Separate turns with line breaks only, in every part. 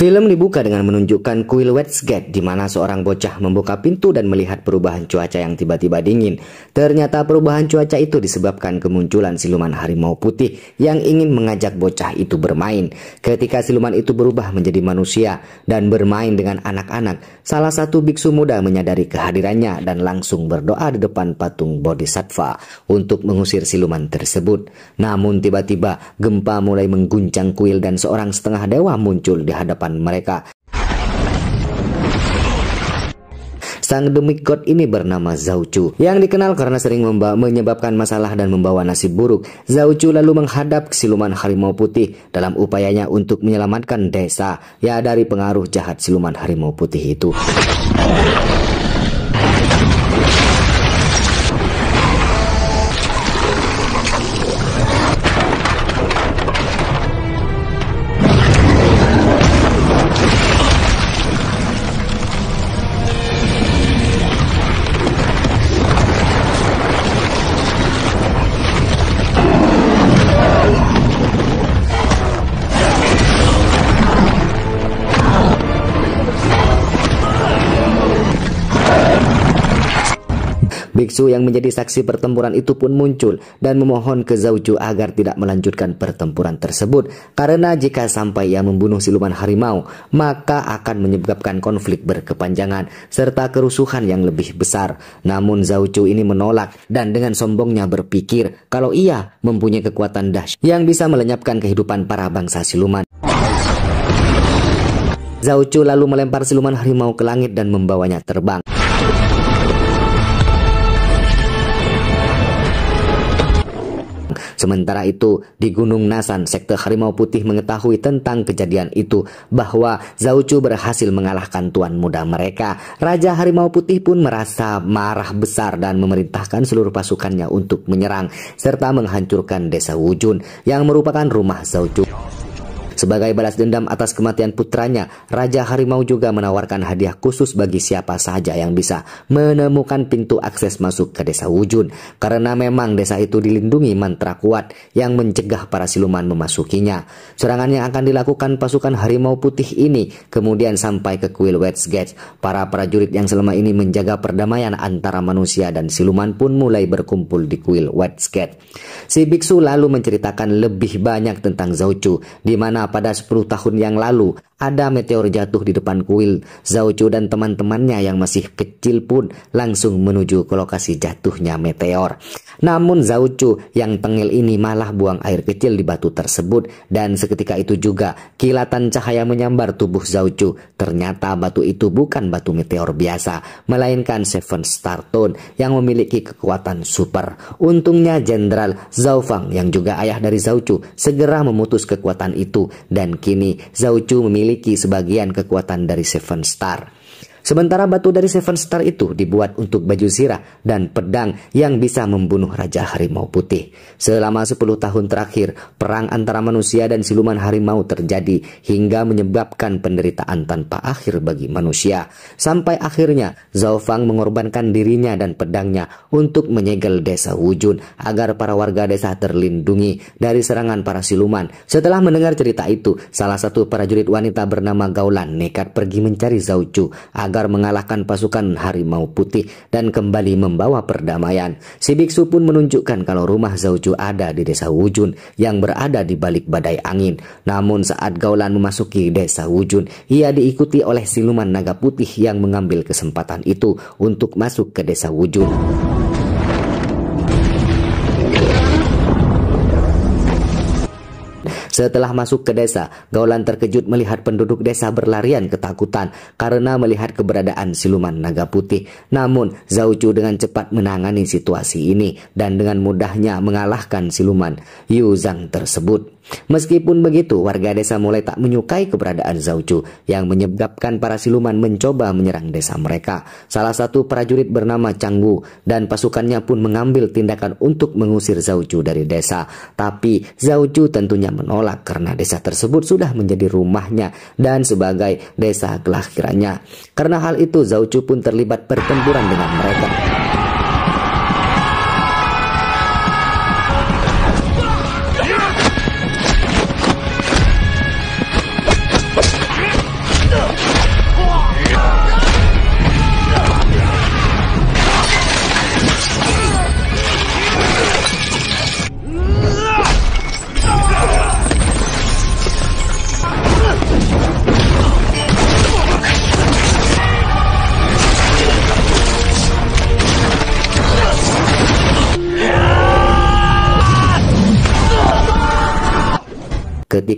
Film dibuka dengan menunjukkan kuil Westgate di mana seorang bocah membuka pintu dan melihat perubahan cuaca yang tiba-tiba dingin. Ternyata perubahan cuaca itu disebabkan kemunculan siluman harimau putih yang ingin mengajak bocah itu bermain. Ketika siluman itu berubah menjadi manusia dan bermain dengan anak-anak, salah satu biksu muda menyadari kehadirannya dan langsung berdoa di depan patung Bodhisattva untuk mengusir siluman tersebut. Namun tiba-tiba gempa mulai mengguncang kuil dan seorang setengah dewa muncul di hadapan mereka. Sang Demigod god ini bernama Zaucu yang dikenal karena sering menyebabkan masalah dan membawa nasib buruk. Zaucu lalu menghadap siluman harimau putih dalam upayanya untuk menyelamatkan desa ya dari pengaruh jahat siluman harimau putih itu. Biksu yang menjadi saksi pertempuran itu pun muncul dan memohon ke Zauju agar tidak melanjutkan pertempuran tersebut karena jika sampai ia membunuh siluman harimau maka akan menyebabkan konflik berkepanjangan serta kerusuhan yang lebih besar. Namun Zauju ini menolak dan dengan sombongnya berpikir kalau ia mempunyai kekuatan dash yang bisa melenyapkan kehidupan para bangsa siluman. Zauju lalu melempar siluman harimau ke langit dan membawanya terbang. Sementara itu, di Gunung Nasan, sekte Harimau Putih mengetahui tentang kejadian itu bahwa Zaucu berhasil mengalahkan tuan muda mereka. Raja Harimau Putih pun merasa marah besar dan memerintahkan seluruh pasukannya untuk menyerang serta menghancurkan desa Wujun yang merupakan rumah Zaucu. Sebagai balas dendam atas kematian putranya, Raja Harimau juga menawarkan hadiah khusus bagi siapa saja yang bisa menemukan pintu akses masuk ke desa Wujun. Karena memang desa itu dilindungi mantra kuat yang mencegah para siluman memasukinya. Serangan yang akan dilakukan pasukan Harimau Putih ini kemudian sampai ke kuil Wetsgate. Para prajurit yang selama ini menjaga perdamaian antara manusia dan siluman pun mulai berkumpul di kuil Wetsgate. Si biksu lalu menceritakan lebih banyak tentang Zouchu, di mana pada 10 tahun yang lalu ada meteor jatuh di depan kuil. Chu dan teman-temannya yang masih kecil pun langsung menuju ke lokasi jatuhnya meteor. Namun Chu yang tengil ini malah buang air kecil di batu tersebut dan seketika itu juga kilatan cahaya menyambar tubuh Chu. Ternyata batu itu bukan batu meteor biasa, melainkan Seven Star Stone yang memiliki kekuatan super. Untungnya Jenderal Zhao Fang yang juga ayah dari Chu segera memutus kekuatan itu dan kini Chu memilih memiliki sebagian kekuatan dari Seven Star. Sementara batu dari Seven Star itu dibuat untuk baju zirah dan pedang yang bisa membunuh Raja Harimau Putih. Selama 10 tahun terakhir, perang antara manusia dan siluman harimau terjadi hingga menyebabkan penderitaan tanpa akhir bagi manusia. Sampai akhirnya, Fang mengorbankan dirinya dan pedangnya untuk menyegel desa Wujun agar para warga desa terlindungi dari serangan para siluman. Setelah mendengar cerita itu, salah satu prajurit wanita bernama Gaulan nekat pergi mencari Zhao Chu agar mengalahkan pasukan harimau putih dan kembali membawa perdamaian. Si biksu pun menunjukkan kalau rumah Zauju ada di desa Wujun yang berada di balik badai angin. Namun saat Gaulan memasuki desa Wujun, ia diikuti oleh siluman naga putih yang mengambil kesempatan itu untuk masuk ke desa Wujun. Setelah masuk ke desa, Gaulan terkejut melihat penduduk desa berlarian ketakutan karena melihat keberadaan siluman naga putih. Namun, Zaucu dengan cepat menangani situasi ini dan dengan mudahnya mengalahkan siluman Yuzang tersebut. Meskipun begitu, warga desa mulai tak menyukai keberadaan Zauju yang menyebabkan para siluman mencoba menyerang desa mereka. Salah satu prajurit bernama Canggu dan pasukannya pun mengambil tindakan untuk mengusir Zauju dari desa. Tapi Zauju tentunya menolak karena desa tersebut sudah menjadi rumahnya dan sebagai desa kelahirannya. Karena hal itu Zauju pun terlibat pertempuran dengan mereka.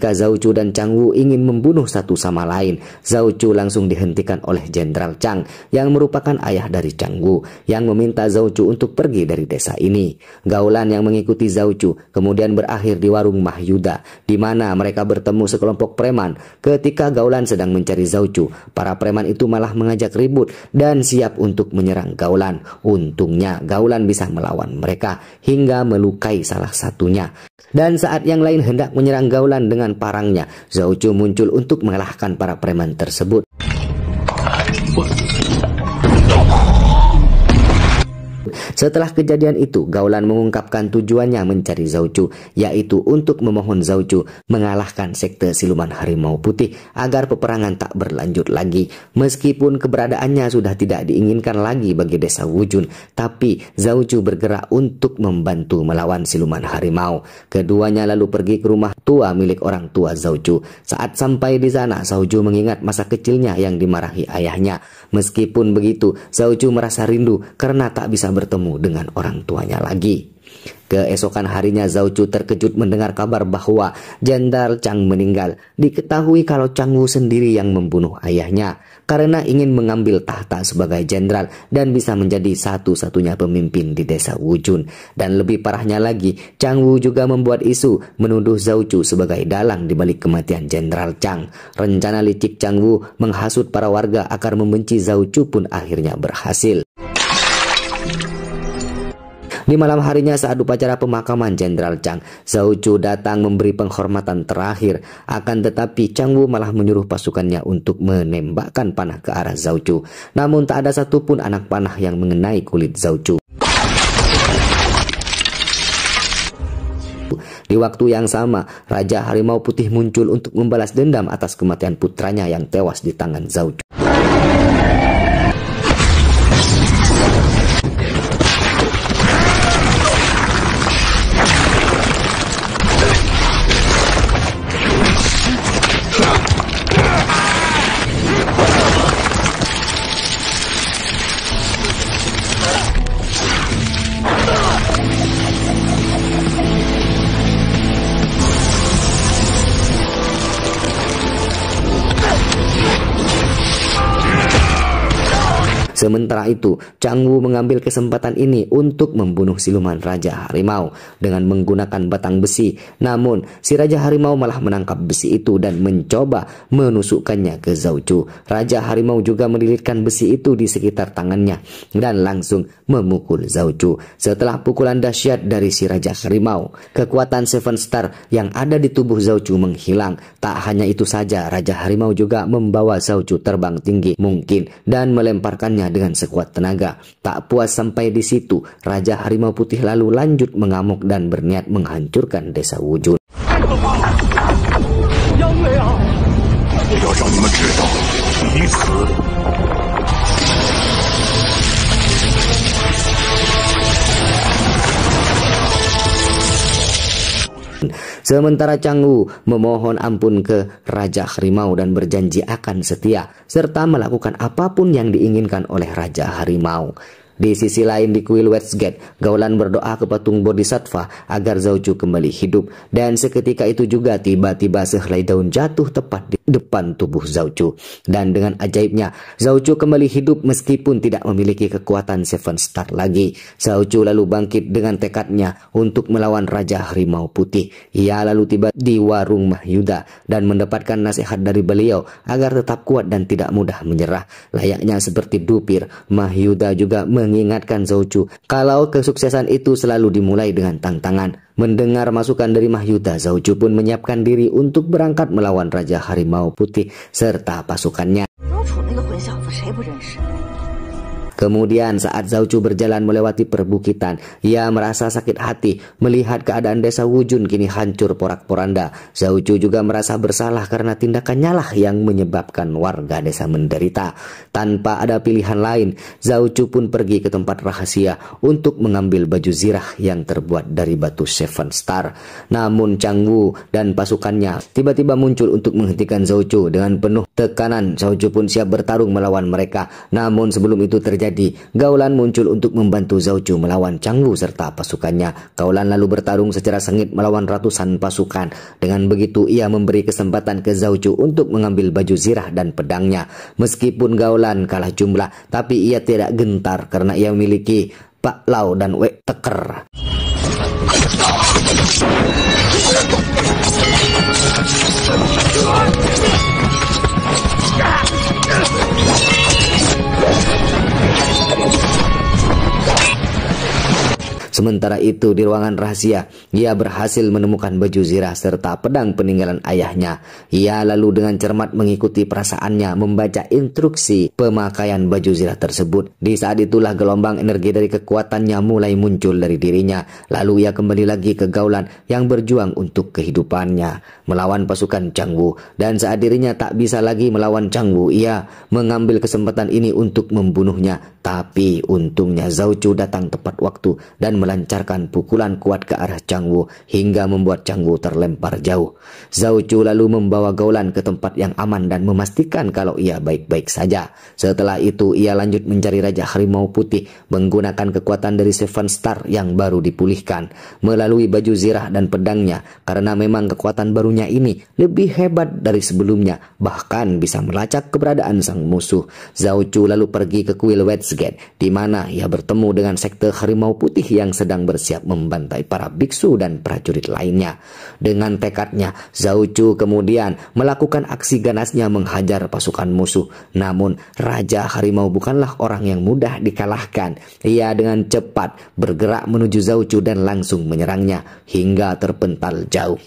Ketika Zhao dan Chang Wu ingin membunuh satu sama lain, Zhao Chu langsung dihentikan oleh Jenderal Chang yang merupakan ayah dari Chang Wu yang meminta Zhao Chu untuk pergi dari desa ini. Gaulan yang mengikuti Zhao Chu kemudian berakhir di warung Mahyuda di mana mereka bertemu sekelompok preman. Ketika Gaulan sedang mencari Zhao Chu, para preman itu malah mengajak ribut dan siap untuk menyerang Gaulan. Untungnya Gaulan bisa melawan mereka hingga melukai salah satunya. Dan saat yang lain hendak menyerang Gaulan dengan parangnya, Zhao Chu muncul untuk mengalahkan para preman tersebut. Setelah kejadian itu, Gaulan mengungkapkan tujuannya mencari Zaucu, yaitu untuk memohon Zaucu mengalahkan sekte siluman harimau putih agar peperangan tak berlanjut lagi. Meskipun keberadaannya sudah tidak diinginkan lagi bagi desa Wujun, tapi Zaucu bergerak untuk membantu melawan siluman harimau. Keduanya lalu pergi ke rumah tua milik orang tua Zaucu. Saat sampai di sana, Zaucu mengingat masa kecilnya yang dimarahi ayahnya. Meskipun begitu, Zaucu merasa rindu karena tak bisa bertemu bertemu dengan orang tuanya lagi. Keesokan harinya Chu terkejut mendengar kabar bahwa Jenderal Chang meninggal. Diketahui kalau Chang Wu sendiri yang membunuh ayahnya karena ingin mengambil tahta sebagai jenderal dan bisa menjadi satu-satunya pemimpin di desa Wujun. Dan lebih parahnya lagi, Chang Wu juga membuat isu menuduh Chu sebagai dalang di balik kematian Jenderal Chang. Rencana licik Chang Wu menghasut para warga agar membenci Chu pun akhirnya berhasil. Di malam harinya saat upacara pemakaman Jenderal Chang, Zhao Chu datang memberi penghormatan terakhir. Akan tetapi Chang Wu malah menyuruh pasukannya untuk menembakkan panah ke arah Zhao Chu. Namun tak ada satupun anak panah yang mengenai kulit Zhao Chu. Di waktu yang sama, Raja Harimau Putih muncul untuk membalas dendam atas kematian putranya yang tewas di tangan Zhao Sementara itu, Wu mengambil kesempatan ini untuk membunuh siluman Raja Harimau dengan menggunakan batang besi. Namun, si Raja Harimau malah menangkap besi itu dan mencoba menusukkannya ke Zaucu. Raja Harimau juga melilitkan besi itu di sekitar tangannya dan langsung memukul Zaucu. Setelah pukulan dahsyat dari si Raja Harimau, kekuatan Seven Star yang ada di tubuh Zaucu menghilang. Tak hanya itu saja, Raja Harimau juga membawa Zaucu terbang tinggi mungkin dan melemparkannya dengan sekuat tenaga. Tak puas sampai di situ, Raja Harimau Putih lalu lanjut mengamuk dan berniat menghancurkan desa Wujun. Sementara Canggu memohon ampun ke Raja Harimau dan berjanji akan setia serta melakukan apapun yang diinginkan oleh Raja Harimau. Di sisi lain di kuil Westgate, Gaulan berdoa ke patung Bodhisattva agar Zauju kembali hidup dan seketika itu juga tiba-tiba sehelai daun jatuh tepat di depan tubuh Zauchu. Dan dengan ajaibnya, Zauchu kembali hidup meskipun tidak memiliki kekuatan Seven Star lagi. Zauchu lalu bangkit dengan tekadnya untuk melawan Raja Harimau Putih. Ia lalu tiba di warung Mahyuda dan mendapatkan nasihat dari beliau agar tetap kuat dan tidak mudah menyerah. Layaknya seperti dupir, Mahyuda juga mengingatkan Zauchu kalau kesuksesan itu selalu dimulai dengan tantangan. Mendengar masukan dari Mahyuda, Zauju pun menyiapkan diri untuk berangkat melawan Raja Harimau Putih serta pasukannya. Kemudian saat Zaucu berjalan melewati perbukitan, ia merasa sakit hati melihat keadaan desa Wujun kini hancur porak-poranda. Zaucu juga merasa bersalah karena tindakannya lah yang menyebabkan warga desa menderita. Tanpa ada pilihan lain, Zaucu pun pergi ke tempat rahasia untuk mengambil baju zirah yang terbuat dari batu Seven Star. Namun Chang Wu dan pasukannya tiba-tiba muncul untuk menghentikan Zaucu dengan penuh tekanan. Sauju pun siap bertarung melawan mereka. Namun sebelum itu terjadi, Gaulan muncul untuk membantu Zauju melawan Changlu serta pasukannya. Gaulan lalu bertarung secara sengit melawan ratusan pasukan. Dengan begitu ia memberi kesempatan ke Zauju untuk mengambil baju zirah dan pedangnya. Meskipun Gaulan kalah jumlah, tapi ia tidak gentar karena ia memiliki Pak Lau dan Wei Teker. Sementara itu di ruangan rahasia, ia berhasil menemukan baju zirah serta pedang peninggalan ayahnya. Ia lalu dengan cermat mengikuti perasaannya membaca instruksi pemakaian baju zirah tersebut. Di saat itulah gelombang energi dari kekuatannya mulai muncul dari dirinya. Lalu ia kembali lagi ke gaulan yang berjuang untuk kehidupannya melawan pasukan Changwu dan saat dirinya tak bisa lagi melawan Changwu ia mengambil kesempatan ini untuk membunuhnya tapi untungnya Zauchu datang tepat waktu dan melancarkan pukulan kuat ke arah Changwu hingga membuat Changwu terlempar jauh. Zauchu lalu membawa Gaulan ke tempat yang aman dan memastikan kalau ia baik-baik saja. Setelah itu ia lanjut mencari Raja Harimau Putih menggunakan kekuatan dari Seven Star yang baru dipulihkan melalui baju zirah dan pedangnya karena memang kekuatan barunya ini lebih hebat dari sebelumnya bahkan bisa melacak keberadaan sang musuh. Zauchu lalu pergi ke kuil Wet Westgate, di mana ia bertemu dengan sekte harimau putih yang sedang bersiap membantai para biksu dan prajurit lainnya. Dengan tekadnya, Zhao Chu kemudian melakukan aksi ganasnya menghajar pasukan musuh. Namun, Raja Harimau bukanlah orang yang mudah dikalahkan. Ia dengan cepat bergerak menuju Zhao Chu dan langsung menyerangnya hingga terpental jauh.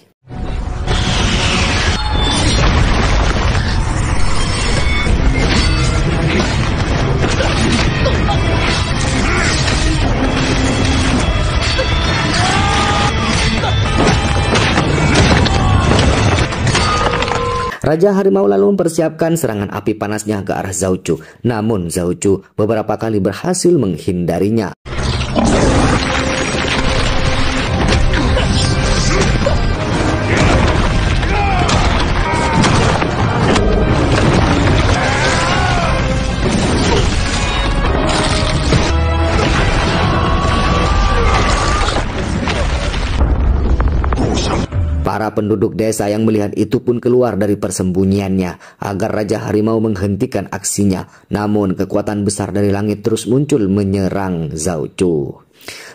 Raja harimau lalu mempersiapkan serangan api panasnya ke arah Zaucu. Namun Zaucu beberapa kali berhasil menghindarinya. Para penduduk desa yang melihat itu pun keluar dari persembunyiannya agar Raja Harimau menghentikan aksinya. Namun kekuatan besar dari langit terus muncul menyerang Zhao Chu.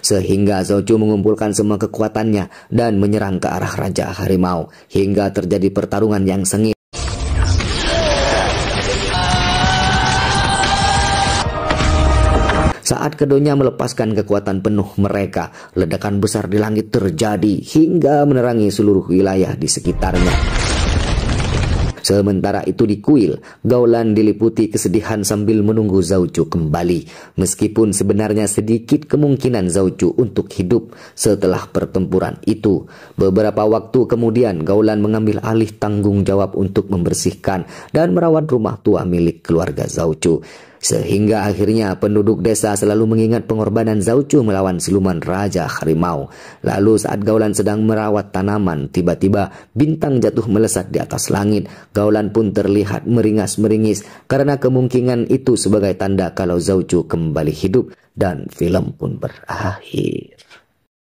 Sehingga Zhao Chu mengumpulkan semua kekuatannya dan menyerang ke arah Raja Harimau hingga terjadi pertarungan yang sengit. Saat keduanya melepaskan kekuatan penuh mereka, ledakan besar di langit terjadi hingga menerangi seluruh wilayah di sekitarnya. Sementara itu di kuil, Gaulan diliputi kesedihan sambil menunggu Zaucu kembali. Meskipun sebenarnya sedikit kemungkinan Zaucu untuk hidup setelah pertempuran itu. Beberapa waktu kemudian Gaulan mengambil alih tanggung jawab untuk membersihkan dan merawat rumah tua milik keluarga Zaucu. Sehingga akhirnya penduduk desa selalu mengingat pengorbanan Zaucu melawan siluman Raja Harimau. Lalu saat Gaulan sedang merawat tanaman, tiba-tiba bintang jatuh melesat di atas langit. Gaulan pun terlihat meringas-meringis karena kemungkinan itu sebagai tanda kalau Zaucu kembali hidup dan film pun berakhir.